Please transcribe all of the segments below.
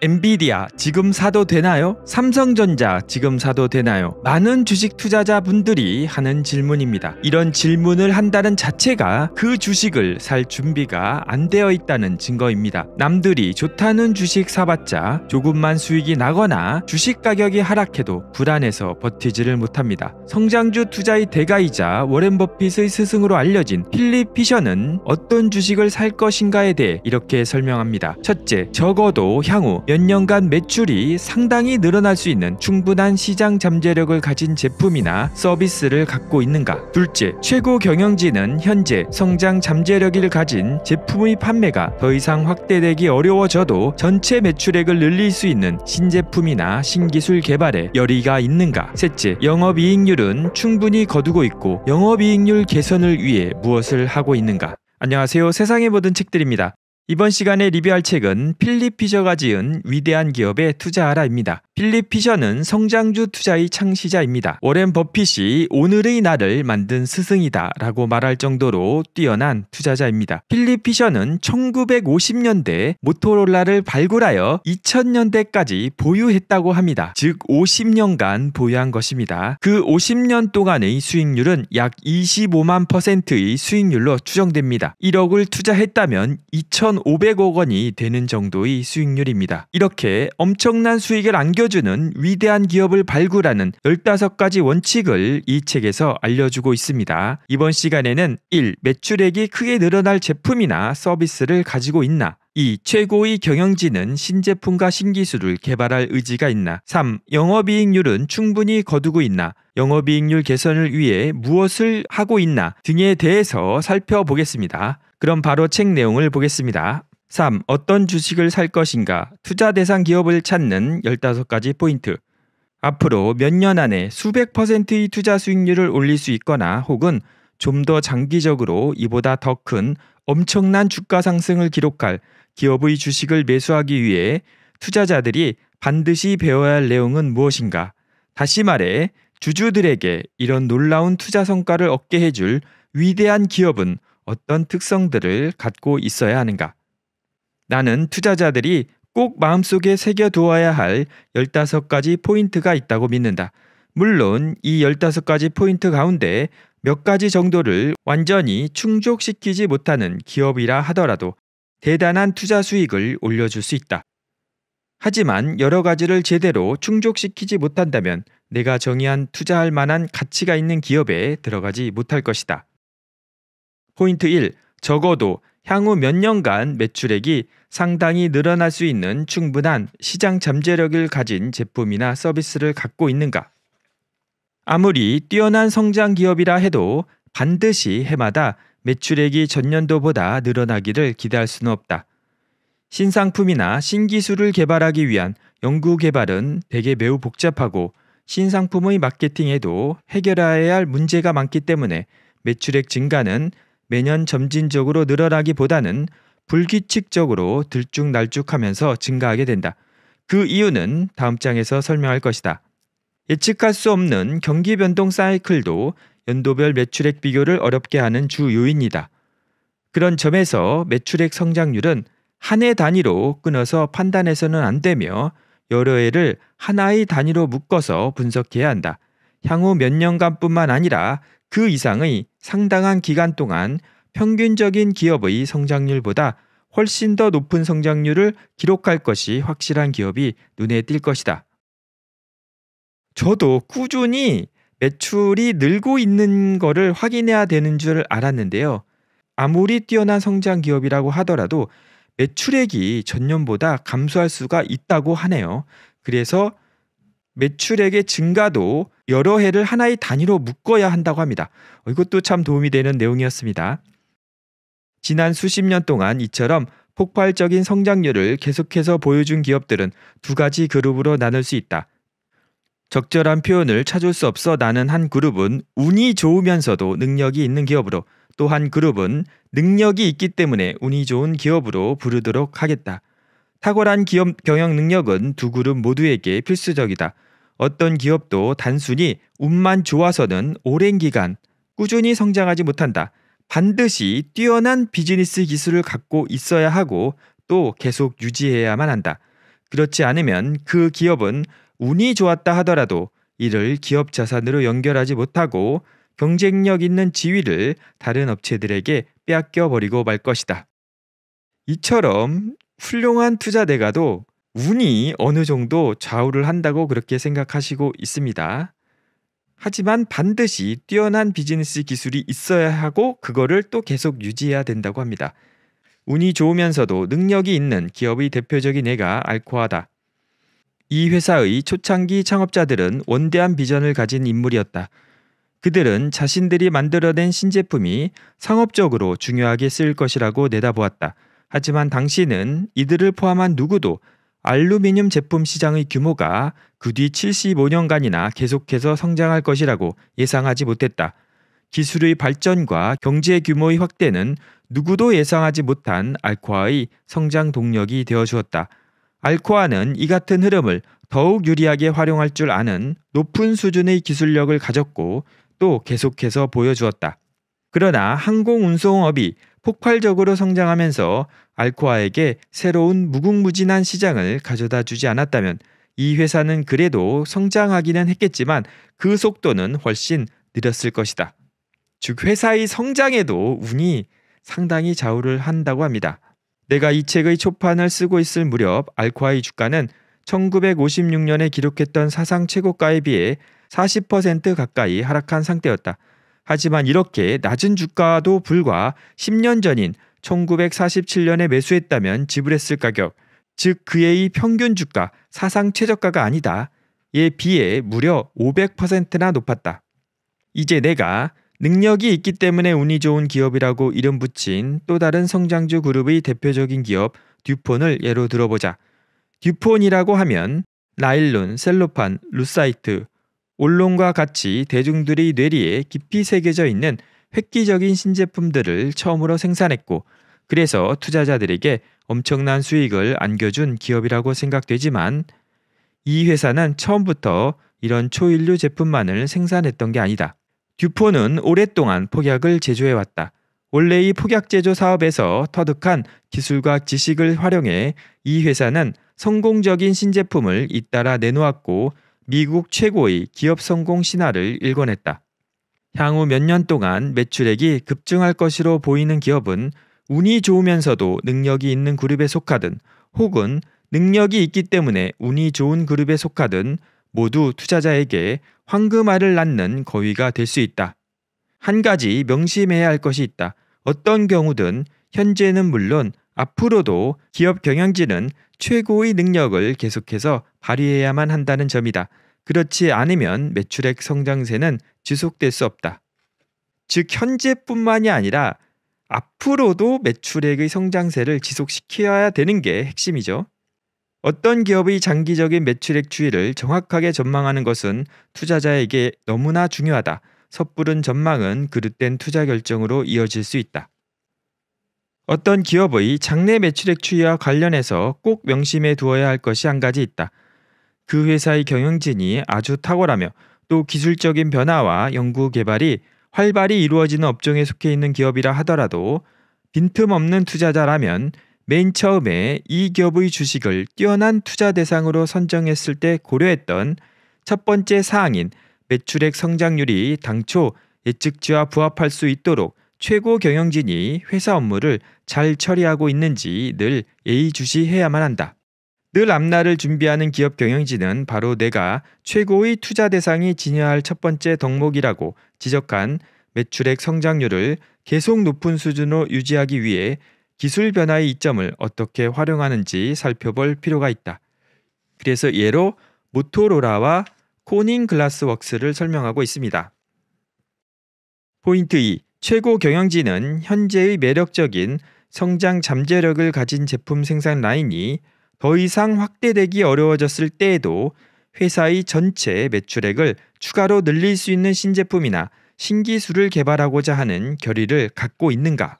엔비디아 지금 사도 되나요? 삼성전자 지금 사도 되나요? 많은 주식 투자자분들이 하는 질문입니다. 이런 질문을 한다는 자체가 그 주식을 살 준비가 안 되어 있다는 증거입니다. 남들이 좋다는 주식 사봤자 조금만 수익이 나거나 주식 가격이 하락해도 불안해서 버티지를 못합니다. 성장주 투자의 대가이자 워렌 버핏의 스승으로 알려진 필립 피셔는 어떤 주식을 살 것인가에 대해 이렇게 설명합니다. 첫째, 적어도 향후 몇 년간 매출이 상당히 늘어날 수 있는 충분한 시장 잠재력을 가진 제품이나 서비스를 갖고 있는가? 둘째, 최고 경영진은 현재 성장 잠재력을 가진 제품의 판매가 더 이상 확대되기 어려워져도 전체 매출액을 늘릴 수 있는 신제품이나 신기술 개발에 열의가 있는가? 셋째, 영업이익률은 충분히 거두고 있고 영업이익률 개선을 위해 무엇을 하고 있는가? 안녕하세요. 세상의 모든 책들입니다. 이번 시간에 리뷰할 책은 필립 피저가 지은 위대한 기업에 투자하라입니다. 필립 피셔는 성장주 투자의 창시자입니다. 워렌 버핏이 오늘의 나를 만든 스승이다 라고 말할 정도로 뛰어난 투자자입니다. 필립 피셔는 1950년대 모토로라를 발굴하여 2000년대까지 보유했다고 합니다. 즉 50년간 보유한 것입니다. 그 50년 동안의 수익률은 약 25만 퍼센트의 수익률로 추정됩니다. 1억을 투자했다면 2,500억 원이 되는 정도의 수익률입니다. 이렇게 엄청난 수익을 안겨 알려주는 위대한 기업을 발굴하는 15가지 원칙을 이 책에서 알려주고 있습니다. 이번 시간에는 1. 매출액이 크게 늘어날 제품이나 서비스를 가지고 있나 2. 최고의 경영진은 신제품과 신기술을 개발할 의지가 있나? 3. 영업이익률은 충분히 거두고 있나? 영업이익률 개선을 위해 무엇을 하고 있나? 등에 대해서 살펴보겠습니다. 그럼 바로 책 내용을 보겠습니다. 3. 어떤 주식을 살 것인가? 투자 대상 기업을 찾는 15가지 포인트. 앞으로 몇 년 안에 수백 퍼센트의 투자 수익률을 올릴 수 있거나 혹은 좀 더 장기적으로 이보다 더 큰 엄청난 주가 상승을 기록할 기업의 주식을 매수하기 위해 투자자들이 반드시 배워야 할 내용은 무엇인가? 다시 말해, 주주들에게 이런 놀라운 투자 성과를 얻게 해줄 위대한 기업은 어떤 특성들을 갖고 있어야 하는가? 나는 투자자들이 꼭 마음속에 새겨두어야 할 15가지 포인트가 있다고 믿는다. 물론 이 15가지 포인트 가운데 몇 가지 정도를 완전히 충족시키지 못하는 기업이라 하더라도 대단한 투자 수익을 올려줄 수 있다. 하지만 여러 가지를 제대로 충족시키지 못한다면 내가 정의한 투자할 만한 가치가 있는 기업에 들어가지 못할 것이다. 포인트 1. 적어도 향후 몇 년간 매출액이 상당히 늘어날 수 있는 충분한 시장 잠재력을 가진 제품이나 서비스를 갖고 있는가? 아무리 뛰어난 성장 기업이라 해도 반드시 해마다 매출액이 전년도보다 늘어나기를 기대할 수는 없다. 신상품이나 신기술을 개발하기 위한 연구 개발은 대개 매우 복잡하고 신상품의 마케팅에도 해결해야 할 문제가 많기 때문에 매출액 증가는 매년 점진적으로 늘어나기보다는 불규칙적으로 들쭉날쭉하면서 증가하게 된다. 그 이유는 다음 장에서 설명할 것이다. 예측할 수 없는 경기 변동 사이클도 연도별 매출액 비교를 어렵게 하는 주 요인이다. 그런 점에서 매출액 성장률은 한 해 단위로 끊어서 판단해서는 안 되며 여러 해를 하나의 단위로 묶어서 분석해야 한다. 향후 몇 년간뿐만 아니라 그 이상의 상당한 기간 동안 평균적인 기업의 성장률보다 훨씬 더 높은 성장률을 기록할 것이 확실한 기업이 눈에 띌 것이다. 저도 꾸준히 매출이 늘고 있는 것을 확인해야 되는 줄 알았는데요. 아무리 뛰어난 성장 기업이라고 하더라도 매출액이 전년보다 감소할 수가 있다고 하네요. 그래서 매출액의 증가도 여러 해를 하나의 단위로 묶어야 한다고 합니다. 어, 이것도 참 도움이 되는 내용이었습니다. 지난 수십 년 동안 이처럼 폭발적인 성장률을 계속해서 보여준 기업들은 두 가지 그룹으로 나눌 수 있다. 적절한 표현을 찾을 수 없어 나는 한 그룹은 운이 좋으면서도 능력이 있는 기업으로 또 한 그룹은 능력이 있기 때문에 운이 좋은 기업으로 부르도록 하겠다. 탁월한 기업 경영 능력은 두 그룹 모두에게 필수적이다. 어떤 기업도 단순히 운만 좋아서는 오랜 기간 꾸준히 성장하지 못한다. 반드시 뛰어난 비즈니스 기술을 갖고 있어야 하고 또 계속 유지해야만 한다. 그렇지 않으면 그 기업은 운이 좋았다 하더라도 이를 기업 자산으로 연결하지 못하고 경쟁력 있는 지위를 다른 업체들에게 빼앗겨 버리고 말 것이다. 이처럼 훌륭한 투자 대가도 운이 어느 정도 좌우를 한다고 그렇게 생각하시고 있습니다. 하지만 반드시 뛰어난 비즈니스 기술이 있어야 하고 그거를 또 계속 유지해야 된다고 합니다. 운이 좋으면서도 능력이 있는 기업의 대표적인 애가 알코아다. 이 회사의 초창기 창업자들은 원대한 비전을 가진 인물이었다. 그들은 자신들이 만들어낸 신제품이 상업적으로 중요하게 쓰일 것이라고 내다보았다. 하지만 당신은 이들을 포함한 누구도 알루미늄 제품 시장의 규모가 그 뒤 75년간이나 계속해서 성장할 것이라고 예상하지 못했다. 기술의 발전과 경제 규모의 확대는 누구도 예상하지 못한 알코아의 성장 동력이 되어 주었다. 알코아는 이 같은 흐름을 더욱 유리하게 활용할 줄 아는 높은 수준의 기술력을 가졌고 또 계속해서 보여주었다. 그러나 항공 운송업이 폭발적으로 성장하면서 알코아에게 새로운 무궁무진한 시장을 가져다 주지 않았다면 이 회사는 그래도 성장하기는 했겠지만 그 속도는 훨씬 느렸을 것이다. 즉 회사의 성장에도 운이 상당히 좌우를 한다고 합니다. 내가 이 책의 초판을 쓰고 있을 무렵 알코아의 주가는 1956년에 기록했던 사상 최고가에 비해 40% 가까이 하락한 상태였다. 하지만 이렇게 낮은 주가도 불과 10년 전인 1947년에 매수했다면 지불했을 가격, 즉그의 평균 주가 사상 최저가가 아니다에 비해 무려 500%나 높았다. 이제 내가 능력이 있기 때문에 운이 좋은 기업이라고 이름 붙인 또 다른 성장주 그룹의 대표적인 기업 듀폰을 예로 들어보자. 듀폰이라고 하면 나일론, 셀로판, 루사이트, 언론과 같이 대중들의 뇌리에 깊이 새겨져 있는 획기적인 신제품들을 처음으로 생산했고 그래서 투자자들에게 엄청난 수익을 안겨준 기업이라고 생각되지만 이 회사는 처음부터 이런 초인류 제품만을 생산했던 게 아니다. 듀포는 오랫동안 폭약을 제조해왔다. 원래의 폭약 제조 사업에서 터득한 기술과 지식을 활용해 이 회사는 성공적인 신제품을 잇따라 내놓았고 미국 최고의 기업 성공 신화를 일궈냈다. 향후 몇 년 동안 매출액이 급증할 것으로 보이는 기업은 운이 좋으면서도 능력이 있는 그룹에 속하든 혹은 능력이 있기 때문에 운이 좋은 그룹에 속하든 모두 투자자에게 황금알을 낳는 거위가 될 수 있다. 한 가지 명심해야 할 것이 있다. 어떤 경우든 현재는 물론 앞으로도 기업 경영진은 최고의 능력을 계속해서 발휘해야만 한다는 점이다. 그렇지 않으면 매출액 성장세는 지속될 수 없다. 즉 현재뿐만이 아니라 앞으로도 매출액의 성장세를 지속시켜야 되는 게 핵심이죠. 어떤 기업의 장기적인 매출액 추이를 정확하게 전망하는 것은 투자자에게 너무나 중요하다. 섣부른 전망은 그릇된 투자 결정으로 이어질 수 있다. 어떤 기업의 장내 매출액 추이와 관련해서 꼭 명심해 두어야 할 것이 한 가지 있다. 그 회사의 경영진이 아주 탁월하며 또 기술적인 변화와 연구 개발이 활발히 이루어지는 업종에 속해 있는 기업이라 하더라도 빈틈없는 투자자라면 맨 처음에 이 기업의 주식을 뛰어난 투자 대상으로 선정했을 때 고려했던 첫 번째 사항인 매출액 성장률이 당초 예측치와 부합할 수 있도록 최고 경영진이 회사 업무를 잘 처리하고 있는지 늘 예의주시해야만 한다. 늘 앞날을 준비하는 기업 경영진은 바로 내가 최고의 투자 대상이 지녀할 첫 번째 덕목이라고 지적한 매출액 성장률을 계속 높은 수준으로 유지하기 위해 기술 변화의 이점을 어떻게 활용하는지 살펴볼 필요가 있다. 그래서 예로 모토로라와 코닝 글라스웍스를 설명하고 있습니다. 포인트 2. 최고 경영진은 현재의 매력적인 성장 잠재력을 가진 제품 생산 라인이 더 이상 확대되기 어려워졌을 때에도 회사의 전체 매출액을 추가로 늘릴 수 있는 신제품이나 신기술을 개발하고자 하는 결의를 갖고 있는가?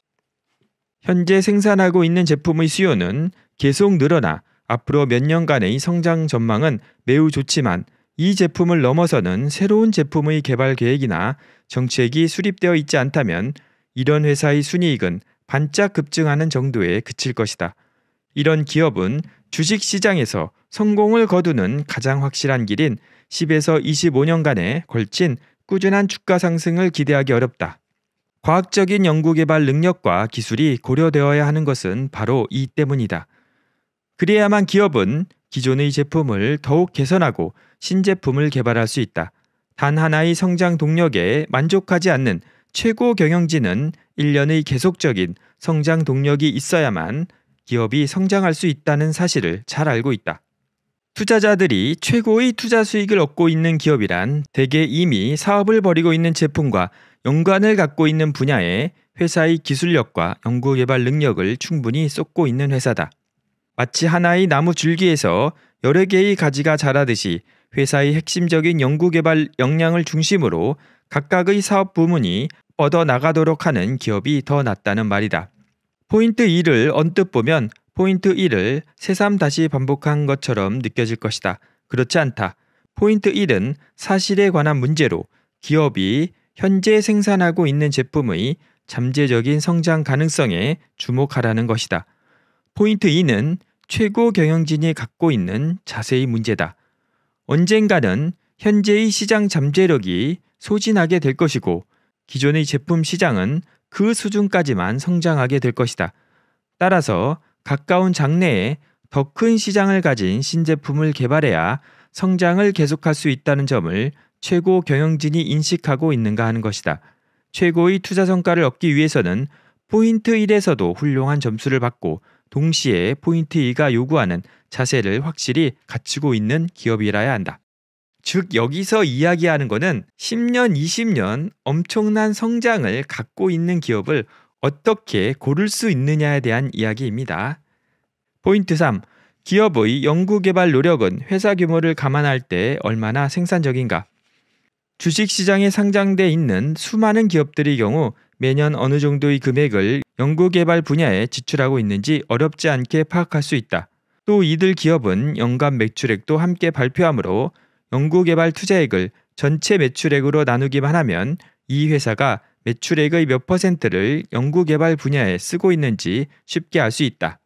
현재 생산하고 있는 제품의 수요는 계속 늘어나 앞으로 몇 년간의 성장 전망은 매우 좋지만 이 제품을 넘어서는 새로운 제품의 개발 계획이나 정책이 수립되어 있지 않다면 이런 회사의 순이익은 반짝 급증하는 정도에 그칠 것이다. 이런 기업은 주식 시장에서 성공을 거두는 가장 확실한 길인 10에서 25년간에 걸친 꾸준한 주가 상승을 기대하기 어렵다. 과학적인 연구개발 능력과 기술이 고려되어야 하는 것은 바로 이 때문이다. 그래야만 기업은 기존의 제품을 더욱 개선하고 신제품을 개발할 수 있다. 단 하나의 성장 동력에 만족하지 않는 최고 경영진은 1년의 계속적인 성장 동력이 있어야만 기업이 성장할 수 있다는 사실을 잘 알고 있다. 투자자들이 최고의 투자 수익을 얻고 있는 기업이란 대개 이미 사업을 벌이고 있는 제품과 연관을 갖고 있는 분야에 회사의 기술력과 연구개발 능력을 충분히 쏟고 있는 회사다. 마치 하나의 나무 줄기에서 여러 개의 가지가 자라듯이 회사의 핵심적인 연구개발 역량을 중심으로 각각의 사업 부문이 얻어 나가도록 하는 기업이 더 낫다는 말이다. 포인트 2를 언뜻 보면 포인트 1을 새삼 다시 반복한 것처럼 느껴질 것이다. 그렇지 않다. 포인트 1은 사실에 관한 문제로 기업이 현재 생산하고 있는 제품의 잠재적인 성장 가능성에 주목하라는 것이다. 포인트 2는 최고 경영진이 갖고 있는 자세의 문제다. 언젠가는 현재의 시장 잠재력이 소진하게 될 것이고 기존의 제품 시장은 그 수준까지만 성장하게 될 것이다. 따라서 가까운 장래에 더 큰 시장을 가진 신제품을 개발해야 성장을 계속할 수 있다는 점을 최고 경영진이 인식하고 있는가 하는 것이다. 최고의 투자 성과를 얻기 위해서는 포인트 1에서도 훌륭한 점수를 받고 동시에 포인트 2가 요구하는 자세를 확실히 갖추고 있는 기업이라야 한다. 즉 여기서 이야기하는 것은 10년, 20년 엄청난 성장을 갖고 있는 기업을 어떻게 고를 수 있느냐에 대한 이야기입니다. 포인트 3. 기업의 연구개발 노력은 회사 규모를 감안할 때 얼마나 생산적인가? 주식시장에 상장돼 있는 수많은 기업들의 경우 매년 어느 정도의 금액을 연구개발 분야에 지출하고 있는지 어렵지 않게 파악할 수 있다. 또 이들 기업은 연간 매출액도 함께 발표하므로 연구개발 투자액을 전체 매출액으로 나누기만 하면 이 회사가 매출액의 몇 퍼센트를 연구개발 분야에 쓰고 있는지 쉽게 알 수 있다.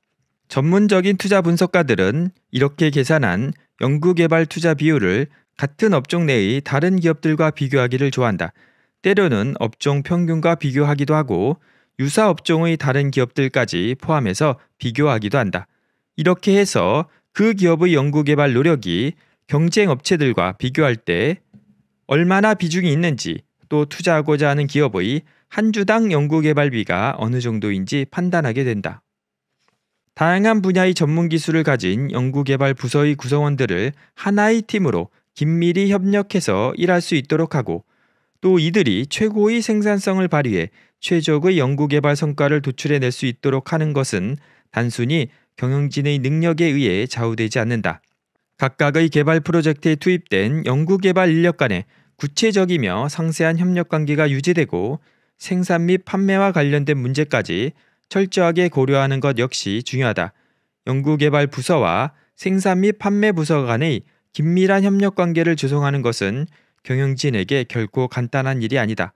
전문적인 투자 분석가들은 이렇게 계산한 연구개발 투자 비율을 같은 업종 내의 다른 기업들과 비교하기를 좋아한다. 때로는 업종 평균과 비교하기도 하고 유사 업종의 다른 기업들까지 포함해서 비교하기도 한다. 이렇게 해서 그 기업의 연구개발 노력이 경쟁 업체들과 비교할 때 얼마나 비중이 있는지 또 투자하고자 하는 기업의 한 주당 연구개발비가 어느 정도인지 판단하게 된다. 다양한 분야의 전문 기술을 가진 연구개발 부서의 구성원들을 하나의 팀으로 긴밀히 협력해서 일할 수 있도록 하고 또 이들이 최고의 생산성을 발휘해 최적의 연구개발 성과를 도출해낼 수 있도록 하는 것은 단순히 경영진의 능력에 의해 좌우되지 않는다. 각각의 개발 프로젝트에 투입된 연구개발 인력 간의 구체적이며 상세한 협력 관계가 유지되고 생산 및 판매와 관련된 문제까지 철저하게 고려하는 것 역시 중요하다. 연구개발 부서와 생산 및 판매 부서 간의 긴밀한 협력 관계를 조성하는 것은 경영진에게 결코 간단한 일이 아니다.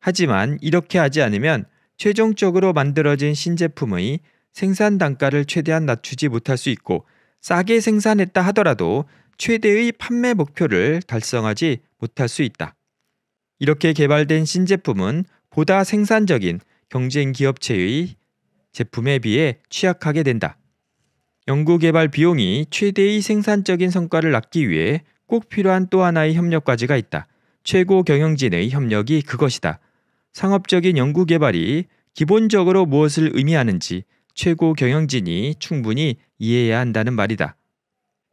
하지만 이렇게 하지 않으면 최종적으로 만들어진 신제품의 생산 단가를 최대한 낮추지 못할 수 있고 싸게 생산했다 하더라도 최대의 판매 목표를 달성하지 못할 수 있다. 이렇게 개발된 신제품은 보다 생산적인 경쟁 기업체의 제품에 비해 취약하게 된다. 연구개발 비용이 최대의 생산적인 성과를 낳기 위해 꼭 필요한 또 하나의 협력 과제가 있다. 최고 경영진의 협력이 그것이다. 상업적인 연구개발이 기본적으로 무엇을 의미하는지 최고 경영진이 충분히 이해해야 한다는 말이다.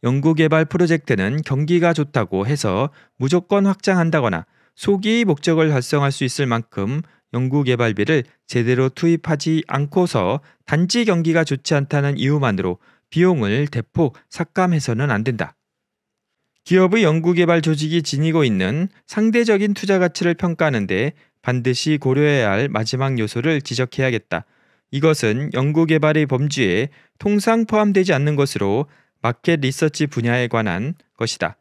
연구개발 프로젝트는 경기가 좋다고 해서 무조건 확장한다거나 속이 목적을 달성할 수 있을 만큼 연구개발비를 제대로 투입하지 않고서 단지 경기가 좋지 않다는 이유만으로 비용을 대폭 삭감해서는 안 된다. 기업의 연구개발 조직이 지니고 있는 상대적인 투자 가치를 평가하는데 반드시 고려해야 할 마지막 요소를 지적해야겠다. 이것은 연구개발의 범주에 통상 포함되지 않는 것으로 마켓 리서치 분야에 관한 것이다.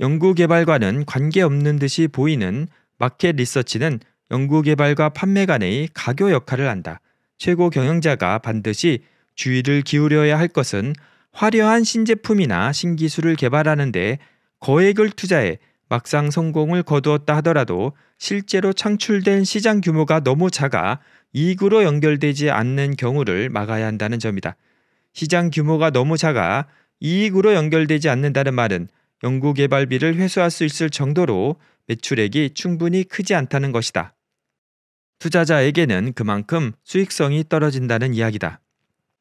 연구개발과는 관계없는 듯이 보이는 마켓 리서치는 연구개발과 판매 간의 가교 역할을 한다. 최고 경영자가 반드시 주의를 기울여야 할 것은 화려한 신제품이나 신기술을 개발하는데 거액을 투자해 막상 성공을 거두었다 하더라도 실제로 창출된 시장 규모가 너무 작아 이익으로 연결되지 않는 경우를 막아야 한다는 점이다. 시장 규모가 너무 작아 이익으로 연결되지 않는다는 말은 연구 개발비를 회수할 수 있을 정도로 매출액이 충분히 크지 않다는 것이다. 투자자에게는 그만큼 수익성이 떨어진다는 이야기다.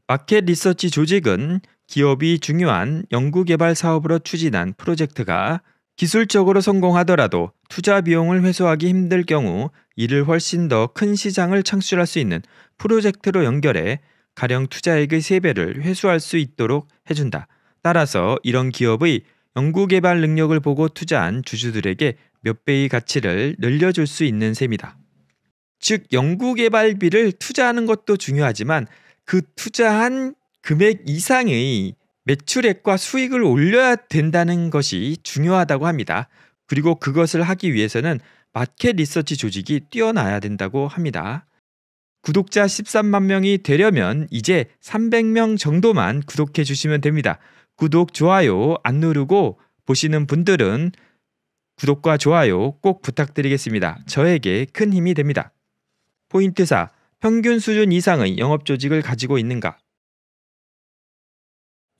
마켓 리서치 조직은 기업이 중요한 연구개발 사업으로 추진한 프로젝트가 기술적으로 성공하더라도 투자 비용을 회수하기 힘들 경우 이를 훨씬 더 큰 시장을 창출할 수 있는 프로젝트로 연결해 가령 투자액의 3배를 회수할 수 있도록 해준다. 따라서 이런 기업의 연구개발 능력을 보고 투자한 주주들에게 몇 배의 가치를 늘려줄 수 있는 셈이다. 즉, 연구개발비를 투자하는 것도 중요하지만 그 투자한 금액 이상의 매출액과 수익을 올려야 된다는 것이 중요하다고 합니다. 그리고 그것을 하기 위해서는 마켓 리서치 조직이 뛰어나야 된다고 합니다. 구독자 13만 명이 되려면 이제 300명 정도만 구독해 주시면 됩니다. 구독, 좋아요 안 누르고 보시는 분들은 구독과 좋아요 꼭 부탁드리겠습니다. 저에게 큰 힘이 됩니다. 포인트 4. 평균 수준 이상의 영업 조직을 가지고 있는가?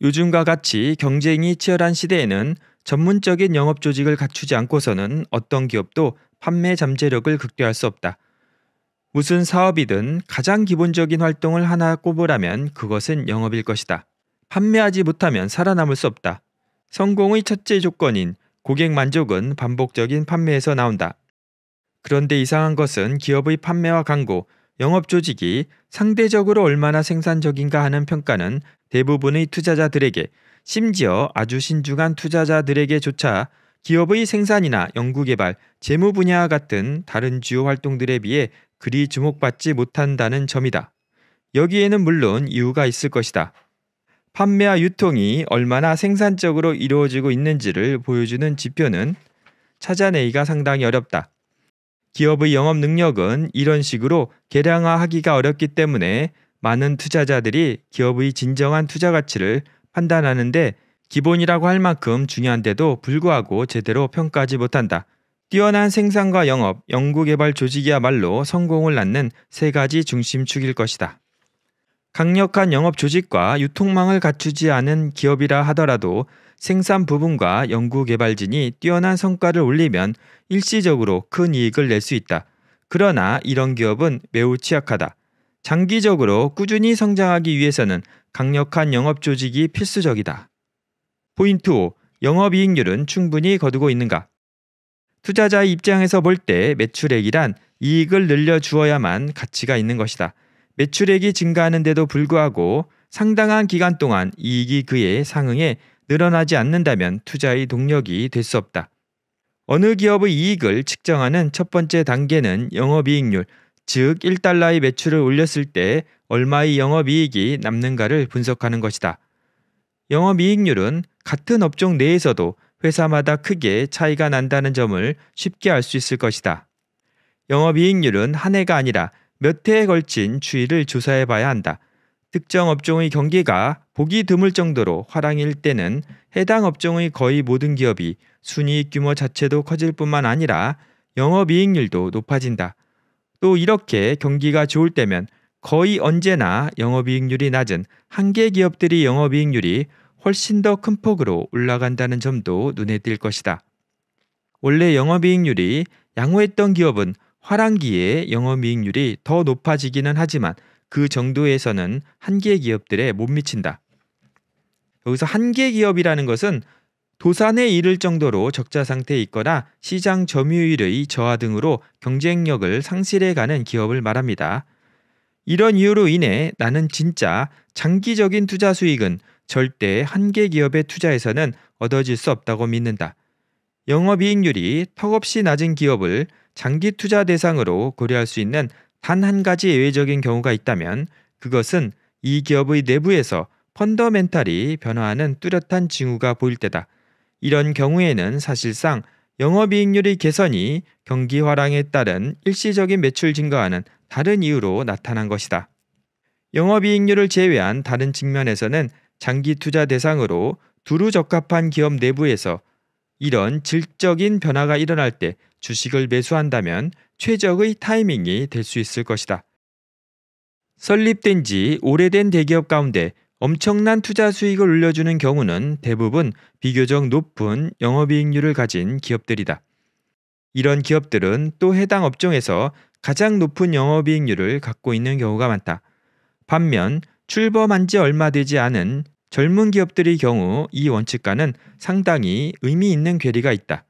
요즘과 같이 경쟁이 치열한 시대에는 전문적인 영업 조직을 갖추지 않고서는 어떤 기업도 판매 잠재력을 극대화할 수 없다. 무슨 사업이든 가장 기본적인 활동을 하나 꼽으라면 그것은 영업일 것이다. 판매하지 못하면 살아남을 수 없다. 성공의 첫째 조건인 고객 만족은 반복적인 판매에서 나온다. 그런데 이상한 것은 기업의 판매와 광고, 영업 조직이 상대적으로 얼마나 생산적인가 하는 평가는 대부분의 투자자들에게 심지어 아주 신중한 투자자들에게조차 기업의 생산이나 연구개발, 재무 분야와 같은 다른 주요 활동들에 비해 그리 주목받지 못한다는 점이다. 여기에는 물론 이유가 있을 것이다. 판매와 유통이 얼마나 생산적으로 이루어지고 있는지를 보여주는 지표는 찾아내기가 상당히 어렵다. 기업의 영업 능력은 이런 식으로 계량화하기가 어렵기 때문에 많은 투자자들이 기업의 진정한 투자 가치를 판단하는데 기본이라고 할 만큼 중요한데도 불구하고 제대로 평가하지 못한다. 뛰어난 생산과 영업, 연구개발 조직이야말로 성공을 낳는 세 가지 중심축일 것이다. 강력한 영업 조직과 유통망을 갖추지 않은 기업이라 하더라도 생산 부분과 연구개발진이 뛰어난 성과를 올리면 일시적으로 큰 이익을 낼 수 있다. 그러나 이런 기업은 매우 취약하다. 장기적으로 꾸준히 성장하기 위해서는 강력한 영업 조직이 필수적이다. 포인트 5. 영업이익률은 충분히 거두고 있는가? 투자자 의 입장에서 볼 때 매출액이란 이익을 늘려주어야만 가치가 있는 것이다. 매출액이 증가하는데도 불구하고 상당한 기간 동안 이익이 그에 상응해 늘어나지 않는다면 투자의 동력이 될 수 없다. 어느 기업의 이익을 측정하는 첫 번째 단계는 영업이익률, 즉 1달러의 매출을 올렸을 때 얼마의 영업이익이 남는가를 분석하는 것이다. 영업이익률은 같은 업종 내에서도 회사마다 크게 차이가 난다는 점을 쉽게 알 수 있을 것이다. 영업이익률은 한 해가 아니라 몇 해에 걸친 추이를 조사해 봐야 한다. 특정 업종의 경기가 보기 드물 정도로 화랑일 때는 해당 업종의 거의 모든 기업이 순이익 규모 자체도 커질 뿐만 아니라 영업이익률도 높아진다. 또 이렇게 경기가 좋을 때면 거의 언제나 영업이익률이 낮은 한계 기업들이 영업이익률이 훨씬 더 큰 폭으로 올라간다는 점도 눈에 띌 것이다. 원래 영업이익률이 양호했던 기업은 화랑기에 영업이익률이 더 높아지기는 하지만 그 정도에서는 한계 기업들에 못 미친다. 여기서 한계 기업이라는 것은 도산에 이를 정도로 적자 상태에 있거나 시장 점유율의 저하 등으로 경쟁력을 상실해가는 기업을 말합니다. 이런 이유로 인해 나는 진짜 장기적인 투자 수익은 절대 한 개 기업의 투자에서는 얻어질 수 없다고 믿는다. 영업이익률이 턱없이 낮은 기업을 장기 투자 대상으로 고려할 수 있는 단 한 가지 예외적인 경우가 있다면 그것은 이 기업의 내부에서 펀더멘탈이 변화하는 뚜렷한 징후가 보일 때다. 이런 경우에는 사실상 영업이익률의 개선이 경기 화랑에 따른 일시적인 매출 증가와는 다른 이유로 나타난 것이다. 영업이익률을 제외한 다른 측면에서는 장기 투자 대상으로 두루 적합한 기업 내부에서 이런 질적인 변화가 일어날 때 주식을 매수한다면 최적의 타이밍이 될 수 있을 것이다. 설립된 지 오래된 대기업 가운데 엄청난 투자 수익을 올려주는 경우는 대부분 비교적 높은 영업이익률을 가진 기업들이다. 이런 기업들은 또 해당 업종에서 가장 높은 영업이익률을 갖고 있는 경우가 많다. 반면 출범한 지 얼마 되지 않은 젊은 기업들의 경우 이 원칙과는 상당히 의미 있는 괴리가 있다.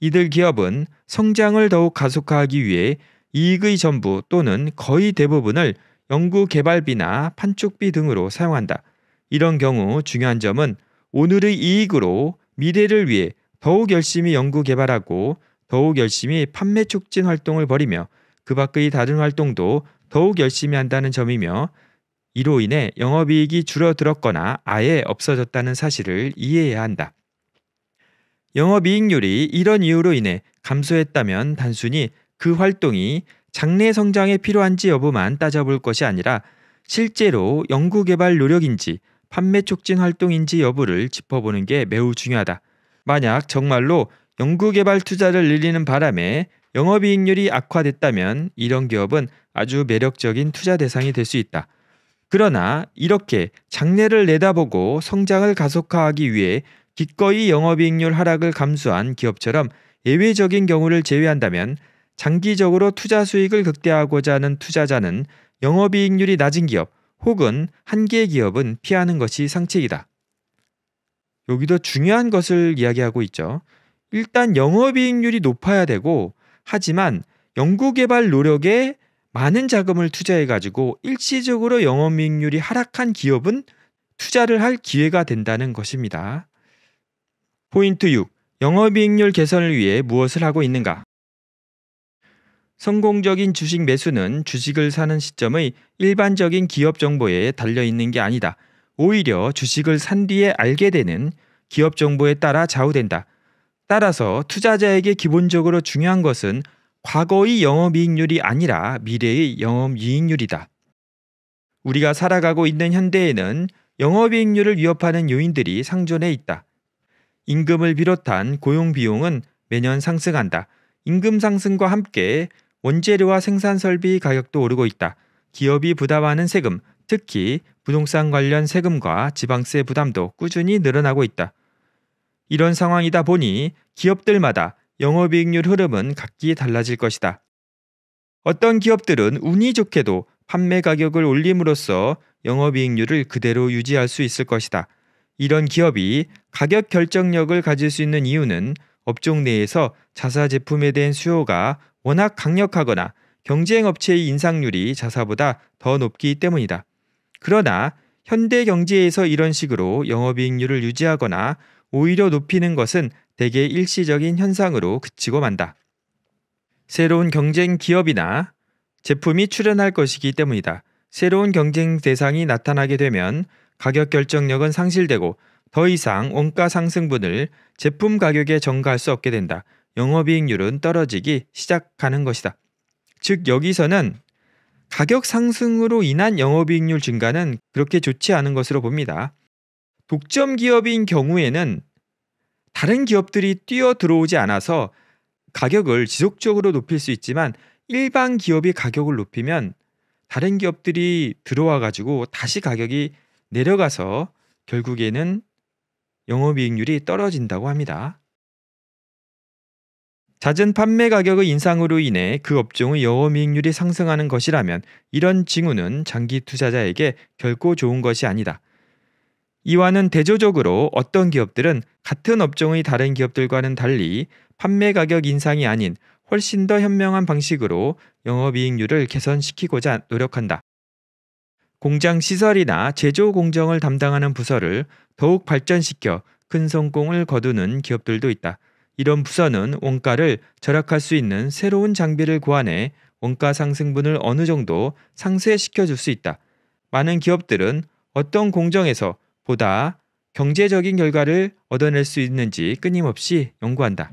이들 기업은 성장을 더욱 가속화하기 위해 이익의 전부 또는 거의 대부분을 연구 개발비나 판촉비 등으로 사용한다. 이런 경우 중요한 점은 오늘의 이익으로 미래를 위해 더욱 열심히 연구 개발하고 더욱 열심히 판매 촉진 활동을 벌이며 그 밖의 다른 활동도 더욱 열심히 한다는 점이며 이로 인해 영업이익이 줄어들었거나 아예 없어졌다는 사실을 이해해야 한다. 영업이익률이 이런 이유로 인해 감소했다면 단순히 그 활동이 장래 성장에 필요한지 여부만 따져볼 것이 아니라 실제로 연구개발 노력인지 판매 촉진 활동인지 여부를 짚어보는 게 매우 중요하다. 만약 정말로 연구개발 투자를 늘리는 바람에 영업이익률이 악화됐다면 이런 기업은 아주 매력적인 투자 대상이 될 수 있다. 그러나 이렇게 장래를 내다보고 성장을 가속화하기 위해 기꺼이 영업이익률 하락을 감수한 기업처럼 예외적인 경우를 제외한다면 장기적으로 투자 수익을 극대화하고자 하는 투자자는 영업이익률이 낮은 기업, 혹은 한 개의 기업은 피하는 것이 상책이다. 여기도 중요한 것을 이야기하고 있죠. 일단 영업이익률이 높아야 되고 하지만 연구개발 노력에 많은 자금을 투자해가지고 일시적으로 영업이익률이 하락한 기업은 투자를 할 기회가 된다는 것입니다. 포인트 6. 영업이익률 개선을 위해 무엇을 하고 있는가? 성공적인 주식 매수는 주식을 사는 시점의 일반적인 기업 정보에 달려 있는 게 아니다. 오히려 주식을 산 뒤에 알게 되는 기업 정보에 따라 좌우된다. 따라서 투자자에게 기본적으로 중요한 것은 과거의 영업이익률이 아니라 미래의 영업이익률이다. 우리가 살아가고 있는 현대에는 영업이익률을 위협하는 요인들이 상존해 있다. 임금을 비롯한 고용비용은 매년 상승한다. 임금 상승과 함께 원재료와 생산 설비 가격도 오르고 있다. 기업이 부담하는 세금, 특히 부동산 관련 세금과 지방세 부담도 꾸준히 늘어나고 있다. 이런 상황이다 보니 기업들마다 영업이익률 흐름은 각기 달라질 것이다. 어떤 기업들은 운이 좋게도 판매 가격을 올림으로써 영업이익률을 그대로 유지할 수 있을 것이다. 이런 기업이 가격 결정력을 가질 수 있는 이유는 업종 내에서 자사 제품에 대한 수요가 워낙 강력하거나 경쟁 업체의 인상률이 자사보다 더 높기 때문이다. 그러나 현대 경제에서 이런 식으로 영업이익률을 유지하거나 오히려 높이는 것은 대개 일시적인 현상으로 그치고 만다. 새로운 경쟁 기업이나 제품이 출현할 것이기 때문이다. 새로운 경쟁 대상이 나타나게 되면 가격 결정력은 상실되고 더 이상 원가 상승분을 제품 가격에 전가할 수 없게 된다. 영업이익률은 떨어지기 시작하는 것이다. 즉 여기서는 가격 상승으로 인한 영업이익률 증가는 그렇게 좋지 않은 것으로 봅니다. 독점 기업인 경우에는 다른 기업들이 뛰어 들어오지 않아서 가격을 지속적으로 높일 수 있지만 일반 기업이 가격을 높이면 다른 기업들이 들어와 가지고 다시 가격이 내려가서 결국에는 영업이익률이 떨어진다고 합니다. 잦은 판매 가격의 인상으로 인해 그 업종의 영업이익률이 상승하는 것이라면 이런 징후는 장기 투자자에게 결코 좋은 것이 아니다. 이와는 대조적으로 어떤 기업들은 같은 업종의 다른 기업들과는 달리 판매 가격 인상이 아닌 훨씬 더 현명한 방식으로 영업이익률을 개선시키고자 노력한다. 공장 시설이나 제조 공정을 담당하는 부서를 더욱 발전시켜 큰 성공을 거두는 기업들도 있다. 이런 부서는 원가를 절약할 수 있는 새로운 장비를 구안해 원가 상승분을 어느 정도 상쇄시켜 줄 수 있다. 많은 기업들은 어떤 공정에서 보다 경제적인 결과를 얻어낼 수 있는지 끊임없이 연구한다.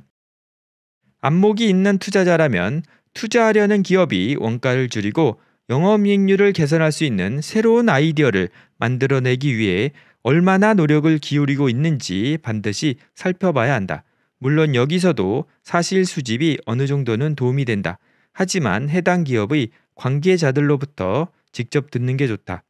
안목이 있는 투자자라면 투자하려는 기업이 원가를 줄이고 영업이익률을 개선할 수 있는 새로운 아이디어를 만들어내기 위해 얼마나 노력을 기울이고 있는지 반드시 살펴봐야 한다. 물론 여기서도 사실 수집이 어느 정도는 도움이 된다. 하지만 해당 기업의 관계자들로부터 직접 듣는 게 좋다.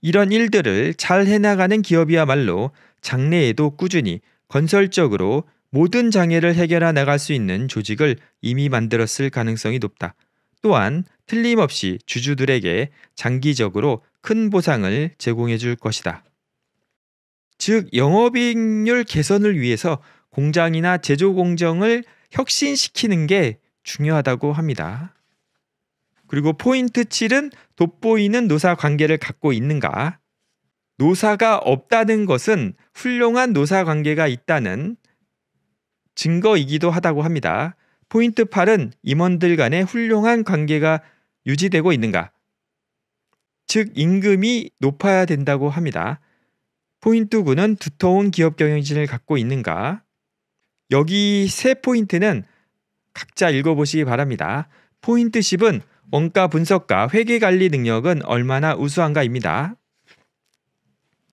이런 일들을 잘 해나가는 기업이야말로 장래에도 꾸준히 건설적으로 모든 장애를 해결해 나갈 수 있는 조직을 이미 만들었을 가능성이 높다. 또한 틀림없이 주주들에게 장기적으로 큰 보상을 제공해 줄 것이다. 즉 영업이익률 개선을 위해서 공장이나 제조 공정을 혁신시키는 게 중요하다고 합니다. 그리고 포인트 7은 돋보이는 노사 관계를 갖고 있는가? 노사가 없다는 것은 훌륭한 노사 관계가 있다는 증거이기도 하다고 합니다. 포인트 8은 임원들 간의 훌륭한 관계가 유지되고 있는가? 즉, 임금이 높아야 된다고 합니다. 포인트 9는 두터운 기업 경영진을 갖고 있는가? 여기 세 포인트는 각자 읽어보시기 바랍니다. 포인트 10은 원가 분석과 회계 관리 능력은 얼마나 우수한가입니다.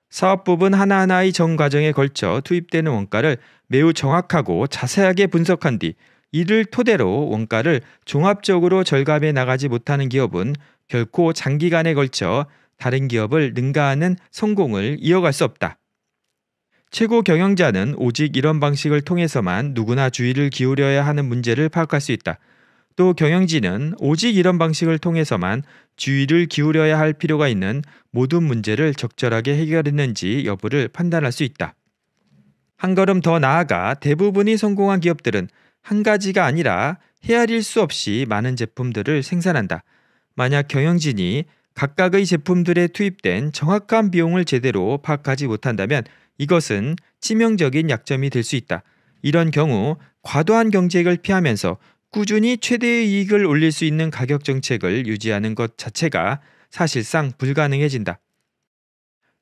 사업 부분 하나하나의 정 과정에 걸쳐 투입되는 원가를 매우 정확하고 자세하게 분석한 뒤 이를 토대로 원가를 종합적으로 절감해 나가지 못하는 기업은 결코 장기간에 걸쳐 다른 기업을 능가하는 성공을 이어갈 수 없다. 최고 경영자는 오직 이런 방식을 통해서만 누구나 주의를 기울여야 하는 문제를 파악할 수 있다. 또 경영진은 오직 이런 방식을 통해서만 주의를 기울여야 할 필요가 있는 모든 문제를 적절하게 해결했는지 여부를 판단할 수 있다. 한 걸음 더 나아가 대부분이 성공한 기업들은 한 가지가 아니라 헤아릴 수 없이 많은 제품들을 생산한다. 만약 경영진이 각각의 제품들에 투입된 정확한 비용을 제대로 파악하지 못한다면 이것은 치명적인 약점이 될 수 있다. 이런 경우 과도한 경쟁을 피하면서 꾸준히 최대의 이익을 올릴 수 있는 가격 정책을 유지하는 것 자체가 사실상 불가능해진다.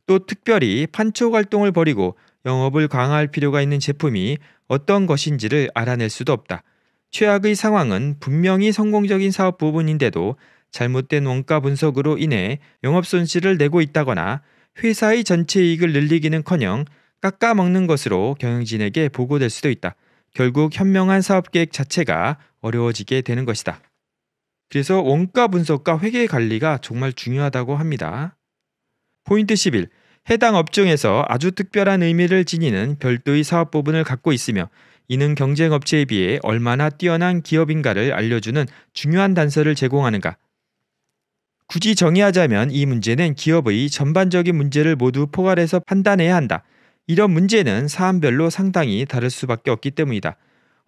또 특별히 판촉 활동을 벌이고 영업을 강화할 필요가 있는 제품이 어떤 것인지를 알아낼 수도 없다. 최악의 상황은 분명히 성공적인 사업 부분인데도 잘못된 원가 분석으로 인해 영업 손실을 내고 있다거나 회사의 전체 이익을 늘리기는커녕 깎아먹는 것으로 경영진에게 보고될 수도 있다. 결국 현명한 사업 계획 자체가 어려워지게 되는 것이다. 그래서 원가 분석과 회계 관리가 정말 중요하다고 합니다. 포인트 11. 해당 업종에서 아주 특별한 의미를 지니는 별도의 사업 부분을 갖고 있으며 이는 경쟁 업체에 비해 얼마나 뛰어난 기업인가를 알려주는 중요한 단서를 제공하는가. 굳이 정의하자면 이 문제는 기업의 전반적인 문제를 모두 포괄해서 판단해야 한다. 이런 문제는 사안별로 상당히 다를 수밖에 없기 때문이다.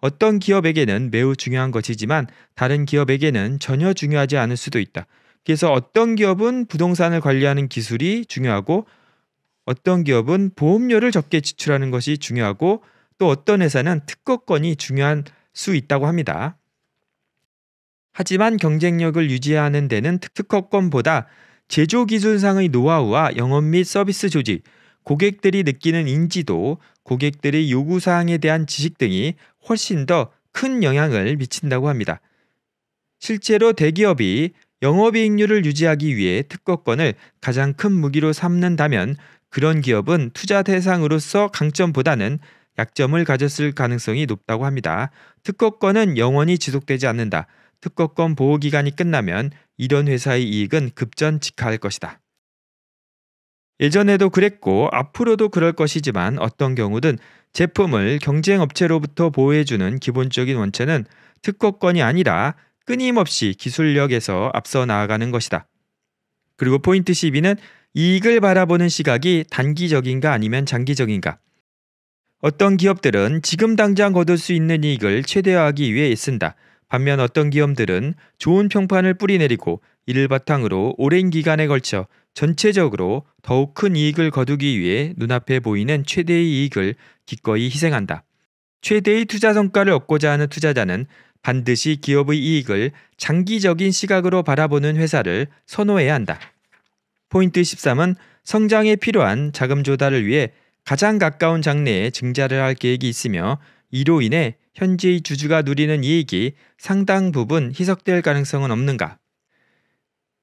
어떤 기업에게는 매우 중요한 것이지만 다른 기업에게는 전혀 중요하지 않을 수도 있다. 그래서 어떤 기업은 부동산을 관리하는 기술이 중요하고 어떤 기업은 보험료를 적게 지출하는 것이 중요하고 또 어떤 회사는 특허권이 중요한 수 있다고 합니다. 하지만 경쟁력을 유지하는 데는 특허권보다 제조 기술상의 노하우와 영업 및 서비스 조직, 고객들이 느끼는 인지도, 고객들의 요구 사항에 대한 지식 등이 훨씬 더 큰 영향을 미친다고 합니다. 실제로 대기업이 영업이익률을 유지하기 위해 특허권을 가장 큰 무기로 삼는다면 그런 기업은 투자 대상으로서 강점보다는 약점을 가졌을 가능성이 높다고 합니다. 특허권은 영원히 지속되지 않는다. 특허권 보호 기간이 끝나면 이런 회사의 이익은 급전직할 것이다. 예전에도 그랬고 앞으로도 그럴 것이지만 어떤 경우든 제품을 경쟁 업체로부터 보호해주는 기본적인 원체는 특허권이 아니라 끊임없이 기술력에서 앞서 나아가는 것이다. 그리고 포인트 12는 이익을 바라보는 시각이 단기적인가 아니면 장기적인가. 어떤 기업들은 지금 당장 얻을 수 있는 이익을 최대화하기 위해 애쓴다. 반면 어떤 기업들은 좋은 평판을 뿌리내리고 이를 바탕으로 오랜 기간에 걸쳐 전체적으로 더욱 큰 이익을 거두기 위해 눈앞에 보이는 최대의 이익을 기꺼이 희생한다. 최대의 투자 성과를 얻고자 하는 투자자는 반드시 기업의 이익을 장기적인 시각으로 바라보는 회사를 선호해야 한다. 포인트 13은 성장에 필요한 자금 조달을 위해 가장 가까운 장래에 증자를 할 계획이 있으며 이로 인해 현재의 주주가 누리는 이익이 상당 부분 희석될 가능성은 없는가?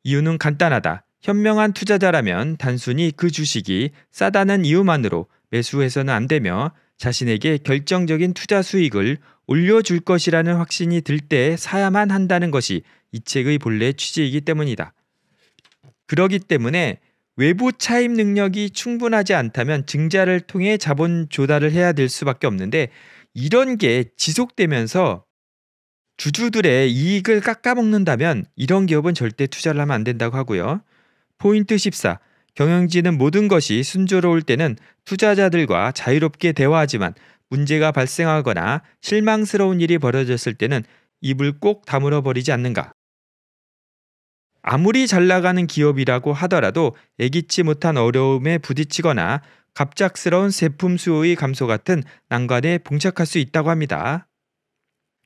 이유는 간단하다. 현명한 투자자라면 단순히 그 주식이 싸다는 이유만으로 매수해서는 안 되며 자신에게 결정적인 투자 수익을 올려줄 것이라는 확신이 들 때 사야만 한다는 것이 이 책의 본래 취지이기 때문이다. 그러기 때문에 외부 차입 능력이 충분하지 않다면 증자를 통해 자본 조달을 해야 될 수밖에 없는데 이런 게 지속되면서 주주들의 이익을 깎아먹는다면 이런 기업은 절대 투자를 하면 안 된다고 하고요. 포인트 14. 경영진은 모든 것이 순조로울 때는 투자자들과 자유롭게 대화하지만 문제가 발생하거나 실망스러운 일이 벌어졌을 때는 입을 꼭 다물어 버리지 않는가. 아무리 잘 나가는 기업이라고 하더라도 예기치 못한 어려움에 부딪히거나 갑작스러운 제품 수요의 감소 같은 난관에 봉착할 수 있다고 합니다.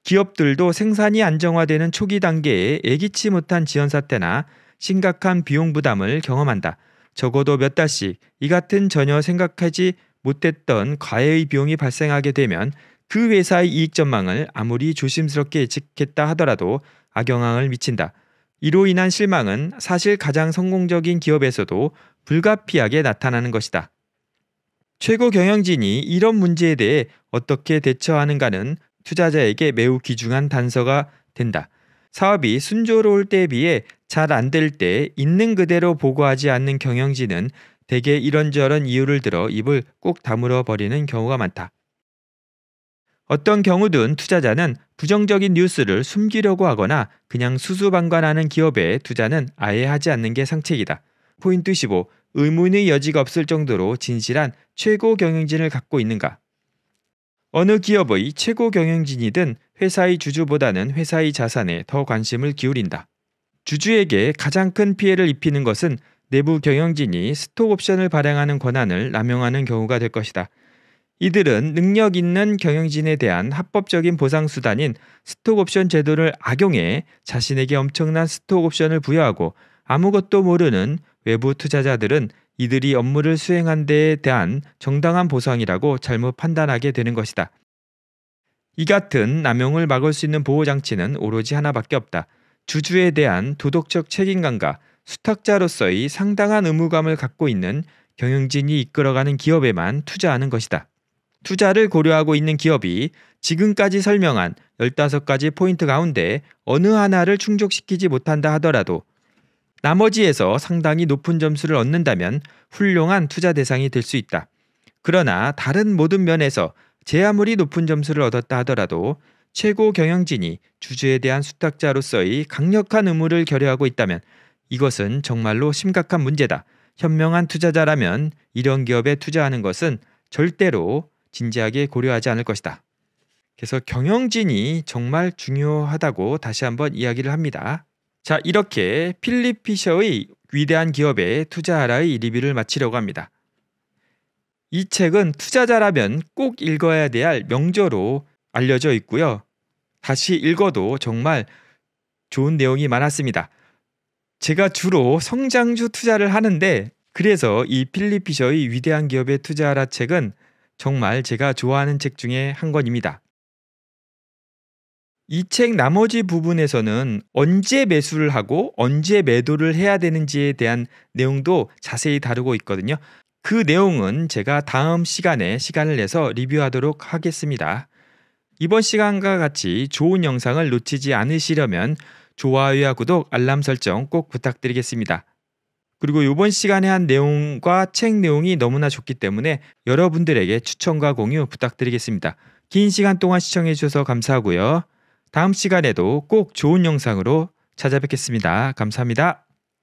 기업들도 생산이 안정화되는 초기 단계에 예기치 못한 지연 사태나 심각한 비용 부담을 경험한다. 적어도 몇 달씩 이 같은 전혀 생각하지 못했던 과외의 비용이 발생하게 되면 그 회사의 이익 전망을 아무리 조심스럽게 예측했다 하더라도 악영향을 미친다. 이로 인한 실망은 사실 가장 성공적인 기업에서도 불가피하게 나타나는 것이다. 최고 경영진이 이런 문제에 대해 어떻게 대처하는가는 투자자에게 매우 귀중한 단서가 된다. 사업이 순조로울 때에 비해 잘 안 될 때 있는 그대로 보고하지 않는 경영진은 대개 이런저런 이유를 들어 입을 꾹 다물어 버리는 경우가 많다. 어떤 경우든 투자자는 부정적인 뉴스를 숨기려고 하거나 그냥 수수방관하는 기업에 투자는 아예 하지 않는 게 상책이다. 포인트 15. 의문의 여지가 없을 정도로 진실한 최고 경영진을 갖고 있는가? 어느 기업의 최고 경영진이든 회사의 주주보다는 회사의 자산에 더 관심을 기울인다. 주주에게 가장 큰 피해를 입히는 것은 내부 경영진이 스톡옵션을 발행하는 권한을 남용하는 경우가 될 것이다. 이들은 능력 있는 경영진에 대한 합법적인 보상 수단인 스톡옵션 제도를 악용해 자신에게 엄청난 스톡옵션을 부여하고 아무것도 모르는 외부 투자자들은 이들이 업무를 수행한 데에 대한 정당한 보상이라고 잘못 판단하게 되는 것이다. 이 같은 남용을 막을 수 있는 보호 장치는 오로지 하나밖에 없다. 주주에 대한 도덕적 책임감과 수탁자로서의 상당한 의무감을 갖고 있는 경영진이 이끌어가는 기업에만 투자하는 것이다. 투자를 고려하고 있는 기업이 지금까지 설명한 15가지 포인트 가운데 어느 하나를 충족시키지 못한다 하더라도 나머지에서 상당히 높은 점수를 얻는다면 훌륭한 투자 대상이 될 수 있다. 그러나 다른 모든 면에서 제 아무리 높은 점수를 얻었다 하더라도 최고 경영진이 주주에 대한 수탁자로서의 강력한 의무를 결여하고 있다면 이것은 정말로 심각한 문제다. 현명한 투자자라면 이런 기업에 투자하는 것은 절대로 진지하게 고려하지 않을 것이다. 그래서 경영진이 정말 중요하다고 다시 한번 이야기를 합니다. 자, 이렇게 필립 피셔의 위대한 기업에 투자하라의 리뷰를 마치려고 합니다. 이 책은 투자자라면 꼭 읽어야 될 명저로 알려져 있고요. 다시 읽어도 정말 좋은 내용이 많았습니다. 제가 주로 성장주 투자를 하는데 그래서 이 필립 피셔의 위대한 기업에 투자하라 책은 정말 제가 좋아하는 책 중에 한 권입니다. 이 책 나머지 부분에서는 언제 매수를 하고 언제 매도를 해야 되는지에 대한 내용도 자세히 다루고 있거든요. 그 내용은 제가 다음 시간에 시간을 내서 리뷰하도록 하겠습니다. 이번 시간과 같이 좋은 영상을 놓치지 않으시려면 좋아요와 구독, 알람 설정 꼭 부탁드리겠습니다. 그리고 이번 시간에 한 내용과 책 내용이 너무나 좋기 때문에 여러분들에게 추천과 공유 부탁드리겠습니다. 긴 시간 동안 시청해 주셔서 감사하고요. 다음 시간에도 꼭 좋은 영상으로 찾아뵙겠습니다. 감사합니다.